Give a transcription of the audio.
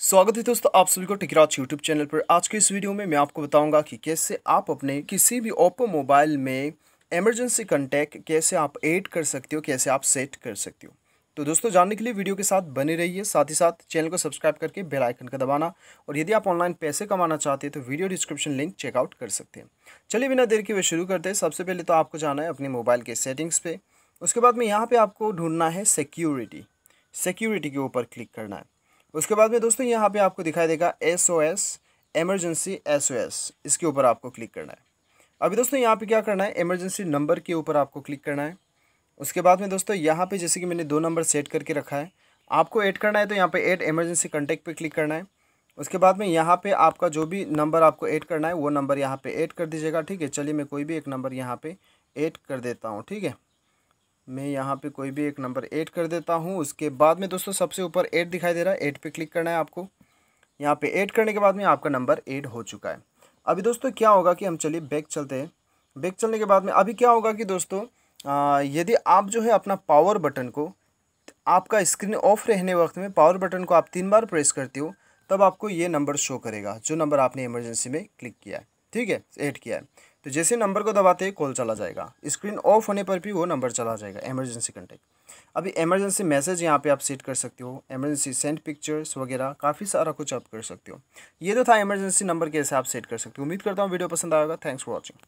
स्वागत है दोस्तों आप सभी को टिकराज यूट्यूब चैनल पर आज के इस वीडियो में मैं आपको बताऊंगा कि कैसे आप अपने किसी भी ओप्पो मोबाइल में एमरजेंसी कॉन्टैक्ट कैसे आप ऐड कर सकते हो कैसे आप सेट कर सकते हो तो दोस्तों जानने के लिए वीडियो के साथ बने रहिए साथ ही साथ चैनल को सब्सक्राइब करके बेल आइकन का दबाना और यदि आप ऑनलाइन पैसे कमाना चाहते हैं तो वीडियो डिस्क्रिप्शन लिंक चेकआउट कर सकते हैं चलिए बिना देर के वे शुरू करते हैं सबसे पहले तो आपको जाना है अपने मोबाइल के सेटिंग्स पर उसके बाद में यहाँ पर आपको ढूंढना है सिक्योरिटी सिक्योरिटी के ऊपर क्लिक करना है उसके बाद में दोस्तों यहाँ पे आपको दिखाई देगा S O S emergency S O S इसके ऊपर आपको क्लिक करना है अभी दोस्तों यहाँ पे क्या करना है एमरजेंसी नंबर के ऊपर आपको क्लिक करना है उसके बाद में दोस्तों यहाँ पे जैसे कि मैंने दो नंबर सेट करके रखा है आपको ऐड करना है तो यहाँ पे ऐड एमरजेंसी कॉन्टेक्ट पे क्लिक करना है उसके बाद में यहाँ पे आपका जो भी नंबर आपको ऐड करना है वो नंबर यहाँ पे ऐड कर दीजिएगा ठीक है चलिए मैं कोई भी एक नंबर यहाँ पे ऐड कर देता हूँ ठीक है मैं यहाँ पे कोई भी एक नंबर एट कर देता हूँ उसके बाद में दोस्तों सबसे ऊपर एट दिखाई दे रहा है एट पे क्लिक करना है आपको यहाँ पे एट करने के बाद में आपका नंबर एट हो चुका है अभी दोस्तों क्या होगा कि हम चलिए बैक चलते हैं बैक चलने के बाद में अभी क्या होगा कि दोस्तों यदि आप जो है अपना पावर बटन को आपका स्क्रीन ऑफ रहने वक्त में पावर बटन को आप तीन बार प्रेस करते हो तब आपको ये नंबर शो करेगा जो नंबर आपने इमरजेंसी में क्लिक किया है ठीक है ऐड किया है तो जैसे नंबर को दबाते ही कॉल चला जाएगा स्क्रीन ऑफ होने पर भी वो नंबर चला जाएगा एमरजेंसी कॉन्टैक्ट अभी एमरजेंसी मैसेज यहाँ पे आप सेट कर सकते हो एमरजेंसी सेंड पिक्चर्स वगैरह काफ़ी सारा कुछ आप कर सकते हो ये तो था एमरजेंसी नंबर कैसे आप सेट कर सकते हो उम्मीद करता हूँ वीडियो पसंद आएगा थैंक्स फॉर वॉचिंग